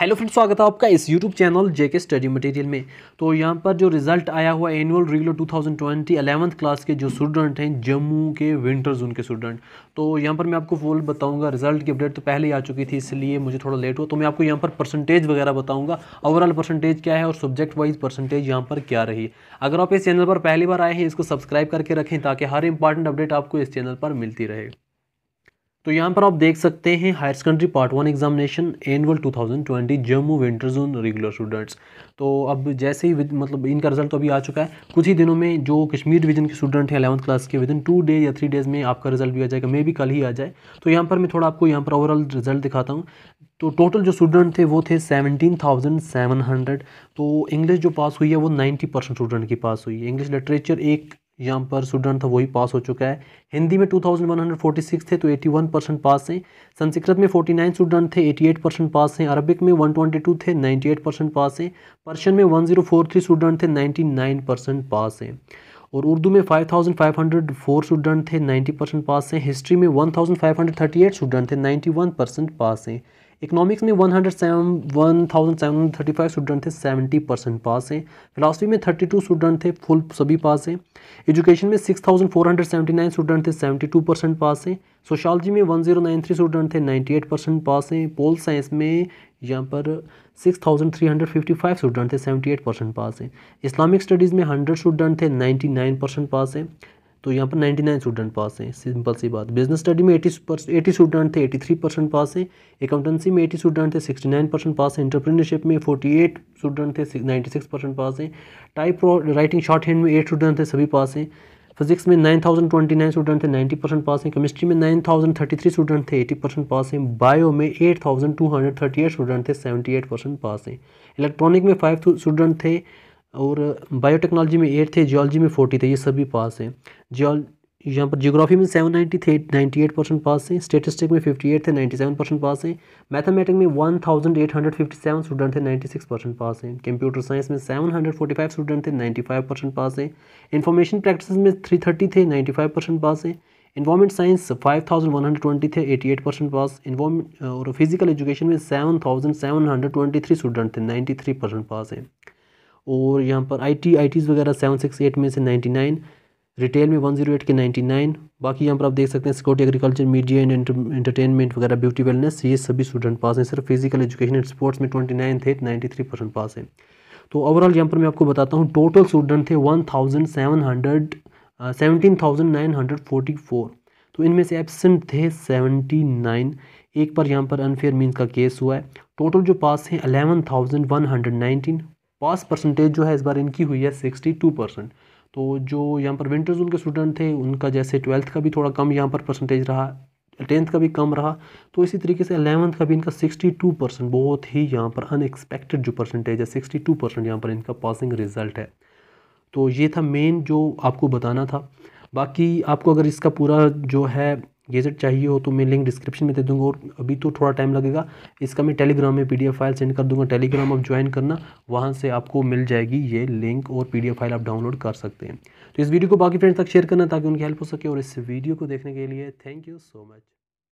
hello friends स्वागत है आपका इस YouTube channel JK study material में तो यहाँ पर जो रिजल्ट आया हुआ एनुअल रेगुलर 2020 थाउजेंड क्लास के जो स्टूडेंट हैं जम्मू के विंटर जोन के स्टूडेंट तो यहाँ पर मैं आपको फुल बताऊंगा रिजल्ट की अपडेट तो पहले ही आ चुकी थी इसलिए मुझे थोड़ा लेट हुआ तो मैं आपको यहाँ पर परसेंटेज वगैरह बताऊँगा ओवरऑल परसेंटेज क्या है और सब्जेक्ट वाइज परसेंटेज यहाँ पर क्या रही अगर आप इस चैनल पर पहली बार आए हैं इसको सब्सक्राइब करके रखें ताकि हर इंपॉर्टेंट अपडेट आपको इस चैनल पर मिलती रहे तो यहाँ पर आप देख सकते हैं higher secondary part one examination annual 2020 Jammu winter zone regular students तो अब जैसे ही मतलब इनका रिजल्ट तो अभी आ चुका है कुछ ही दिनों में जो कश्मीर डिवीजन के स्टूडेंट हैं अलेवंथ क्लास के विद इन टू डेज या थ्री डेज़ में आपका रिजल्ट भी आ जाएगा मे भी कल ही आ जाए तो यहाँ पर मैं थोड़ा आपको यहाँ पर ओवरऑल रिजल्ट दिखाता हूँ तो टोटल जो स्टूडेंट थे वो थे सेवनटीन थाउजेंड सेवन हंड्रेड तो इंग्लिश जो पास हुई है वो नाइन्टी परसेंट स्टूडेंट की पास हुई है इंग्लिश लिटरेचर एक यहाँ पर स्टूडेंट था वही पास हो चुका है हिंदी में 2146 थे तो 81 परसेंट पास हैं संस्कृत में 49 स्टूडेंट थे 88 परसेंट पास हैं अरबिक में 122 थे 98 परसेंट पास हैं पर्शियन में 1043 स्टूडेंट थे 99 परसेंट पास हैं और उर्दू में 5504 स्टूडेंट थे 90 परसेंट पास हैं हिस्ट्री में 1538 स्टूडेंट थे 91 परसेंट पास हैं इकोनॉमिक्स में one hundred seven one thousand seven hundred thirty five student थे सेवेंटी परसेंट पास हैं फिलासफी में थर्टी टू स्टूडेंट थे फुल सभी पास हैं एजुकेशन में six thousand four hundred seventy nine student थे सेवेंटी टू परसेंट पास हैं sociology में one zero nine three student थे नाइन्टी एट परसेंट पास हैं पोल साइंस में यहाँ पर six thousand three hundred fifty five student थे सेवेंटी एट परसेंट पास हैं इस्लामिक स्टडीज़ में हंड्रेड स्टूडेंट थे नाइन्टी नाइन परसेंट पास हैं तो यहाँ पर 99 स्टूडेंट पास हैं सिंपल सी बात बिजनेस स्टडी में 80 80 स्टूडेंट थे 83 परसेंट पास हैं अकाउंटेंसी में 80 स्टूडेंट थे 69 परसेंट पास हैं इंटरप्रीनरशिप में 48 स्टूडेंट थे 96 परसेंट पास हैं टाइप राइटिंग शॉर्ट हैंड में एट स्टूडेंट थे सभी पास हैं फिजिक्स में नाइन स्टूडेंट थे नाइन्टी परसेंट पास हैं केमिस्ट्री में नाइन स्टूडेंट थे एटी परसेंट पास हैं बायो में एट स्टूडेंट थे सेवेंटी परसेंट पास हैं इलेक्ट्रॉनिक में फाइव स्टूडेंट थे और बायोटेक्नोलॉजी में एट थे जियोलॉजी में फोर्टी थे ये सभी पास हैं जियोल यहाँ पर जियोग्राफी में सेवन नाइन्टी थे नाइन्टी एट परसेंट पास हैं स्टेटिस्टिक में फिफ्टी एट थे नाइन्टी सेवन परसेंट पास हैं मैथमेटिक में one thousand eight hundred fifty seven student थे नाइन्टी सिक्स परसेंट पास हैं कंप्यूटर साइंस में seven hundred forty five student थे नाइन्टी फाइव परसेंट पास हैं इन्फॉर्मेशन प्रैक्टिस में three thirty थे ninety five percent pass हैं environment science five thousand one hundred twenty थे eighty eight percent pass environment और physical education में seven thousand seven hundred twenty three student थे ninety three percent pass हैं और यहाँ पर आई टी आई टीज़ वगैरह सेवन सिक्स एट में से नाइन्टी नाइन रिटेल में वन जीरो एट के नाइन्टी नाइन बाकी यहाँ पर आप देख सकते हैं security agriculture media and entertainment वगैरह ब्यूटी वेलनेस ये सभी स्टूडेंट पास हैं सिर्फ फिजिकल एजुकेशन एंड स्पोर्ट्स में ट्वेंटी नाइन थे नाइन्टी थ्री परसेंट पास हैं तो ओवरऑल यहाँ पर मैं आपको बताता हूँ टोटल स्टूडेंट थे one thousand seven hundred seventeen thousand nine hundred forty four तो इनमें से एबसेंट थे सेवेंटी नाइन एक पर यहाँ पर अनफेयर मीन का केस हुआ है टोटल जो पास हैं eleven thousand one hundred nineteen pass percentage जो है इस बार इनकी हुई है सिक्सटी टू परसेंट तो जो यहाँ पर विंटर जोन के स्टूडेंट थे उनका जैसे ट्वेल्थ का भी थोड़ा कम यहाँ पर परसेंटेज रहा टेंथ का भी कम रहा तो इसी तरीके से अलेवंथ का भी इनका सिक्सटी टू परसेंट बहुत ही यहाँ पर अनएक्सपेक्टेड जो परसेंटेज है सिक्सटी टू परसेंट यहाँ पर इनका पासिंग रिजल्ट है तो ये था मेन जो आपको बताना था बाकी आपको अगर इसका पूरा जो है गेजेट चाहिए हो तो मैं लिंक डिस्क्रिप्शन में दे दूंगा और अभी तो थोड़ा टाइम लगेगा इसका मैं टेलीग्राम में पीडीएफ फाइल सेंड कर दूंगा टेलीग्राम आप ज्वाइन करना वहाँ से आपको मिल जाएगी ये लिंक और पीडीएफ फाइल आप डाउनलोड कर सकते हैं तो इस वीडियो को बाकी फ्रेंड्स तक शेयर करना ताकि उनकी हेल्प हो सके और इस वीडियो को देखने के लिए थैंक यू सो मच